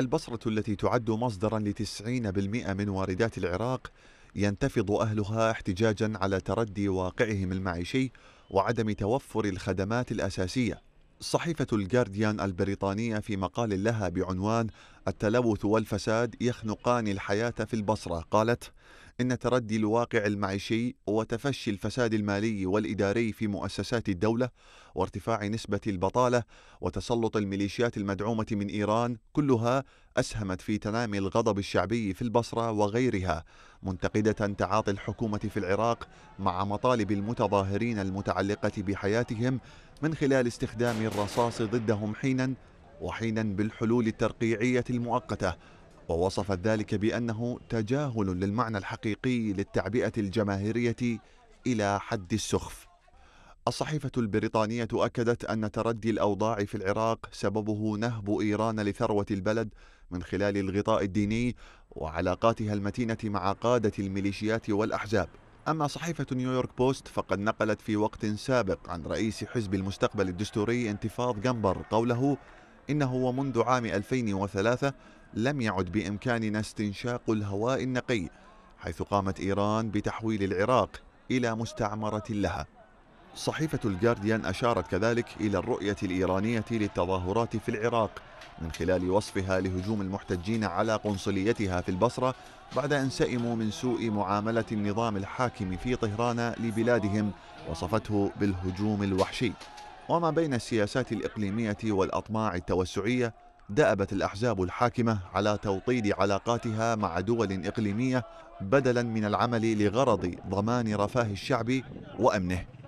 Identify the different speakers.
Speaker 1: البصرة التي تعد مصدرا لتسعين بالمئة من واردات العراق ينتفض أهلها احتجاجا على تردي واقعهم المعيشي وعدم توفر الخدمات الأساسية صحيفة الجارديان البريطانية في مقال لها بعنوان التلوث والفساد يخنقان الحياة في البصرة قالت إن تردي الواقع المعيشي وتفشي الفساد المالي والإداري في مؤسسات الدولة وارتفاع نسبة البطالة وتسلط الميليشيات المدعومة من إيران كلها أسهمت في تنامي الغضب الشعبي في البصرة وغيرها منتقدة تعاطي الحكومة في العراق مع مطالب المتظاهرين المتعلقة بحياتهم من خلال استخدام الرصاص ضدهم حينا وحينا بالحلول الترقيعية المؤقتة ووصفت ذلك بأنه تجاهل للمعنى الحقيقي للتعبئة الجماهيرية إلى حد السخف الصحيفة البريطانية أكدت أن تردي الأوضاع في العراق سببه نهب إيران لثروة البلد من خلال الغطاء الديني وعلاقاتها المتينة مع قادة الميليشيات والأحزاب أما صحيفة نيويورك بوست فقد نقلت في وقت سابق عن رئيس حزب المستقبل الدستوري انتفاض جنبر قوله إنه ومنذ عام 2003 لم يعد بإمكاننا استنشاق الهواء النقي حيث قامت إيران بتحويل العراق إلى مستعمرة لها صحيفة الجارديان أشارت كذلك إلى الرؤية الإيرانية للتظاهرات في العراق من خلال وصفها لهجوم المحتجين على قنصليتها في البصرة بعد أن سئموا من سوء معاملة النظام الحاكم في طهران لبلادهم وصفته بالهجوم الوحشي وما بين السياسات الإقليمية والأطماع التوسعية دأبت الأحزاب الحاكمة على توطيد علاقاتها مع دول إقليمية بدلا من العمل لغرض ضمان رفاه الشعب وأمنه